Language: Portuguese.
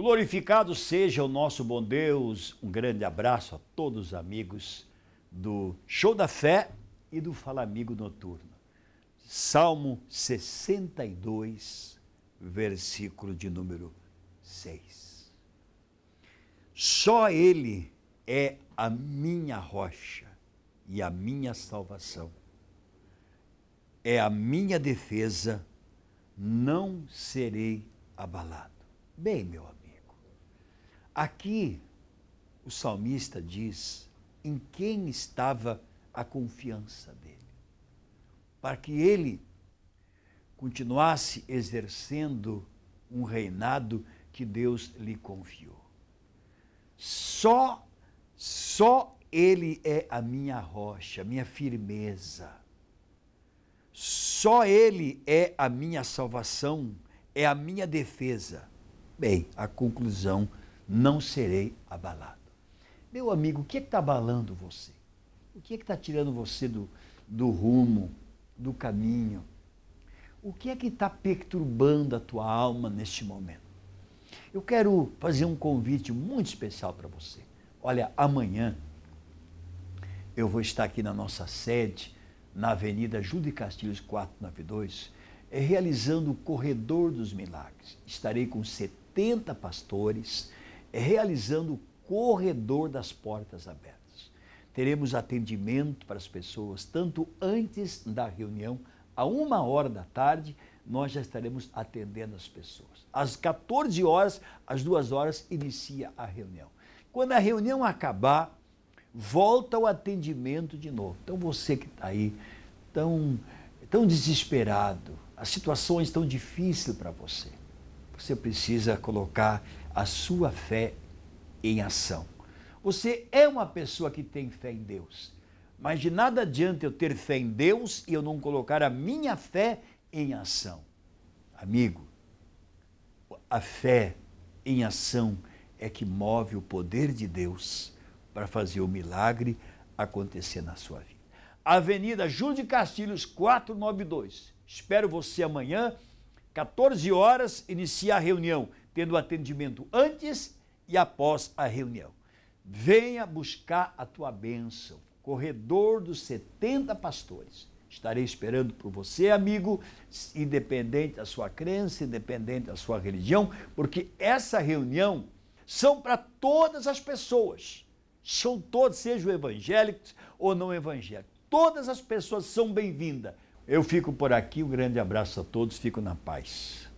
Glorificado seja o nosso bom Deus. Um grande abraço a todos os amigos do Show da Fé e do Fala Amigo Noturno. Salmo 62, versículo de número 6. Só Ele é a minha rocha e a minha salvação. É a minha defesa, não serei abalado. Bem, meu amigo Aqui, o salmista diz em quem estava a confiança dele, para que ele continuasse exercendo um reinado que Deus lhe confiou. Só, só Ele é a minha rocha, minha firmeza. Só Ele é a minha salvação, é a minha defesa. Bem, a conclusão não serei abalado. Meu amigo, o que é está abalando você? O que é está tirando você do, do rumo, do caminho? O que é que está perturbando a tua alma neste momento? Eu quero fazer um convite muito especial para você. Olha, amanhã eu vou estar aqui na nossa sede, na Avenida Júlio Castilhos 492, realizando o Corredor dos Milagres. Estarei com 70 pastores realizando o corredor das portas abertas. Teremos atendimento para as pessoas, tanto antes da reunião, a uma hora da tarde, nós já estaremos atendendo as pessoas. Às 14 horas, às 2 horas, inicia a reunião. Quando a reunião acabar, volta o atendimento de novo. Então você que está aí, tão, tão desesperado, as situações tão difíceis para você, você precisa colocar a sua fé em ação. Você é uma pessoa que tem fé em Deus, mas de nada adianta eu ter fé em Deus e eu não colocar a minha fé em ação. Amigo, a fé em ação é que move o poder de Deus para fazer o milagre acontecer na sua vida. Avenida Júlio de Castilhos, 492. Espero você amanhã, 14 horas, iniciar a reunião tendo atendimento antes e após a reunião. Venha buscar a tua bênção. Corredor dos 70 pastores. Estarei esperando por você, amigo, independente da sua crença, independente da sua religião, porque essa reunião são para todas as pessoas. São todos, sejam evangélicos ou não evangélicos. Todas as pessoas são bem-vindas. Eu fico por aqui, um grande abraço a todos, fico na paz.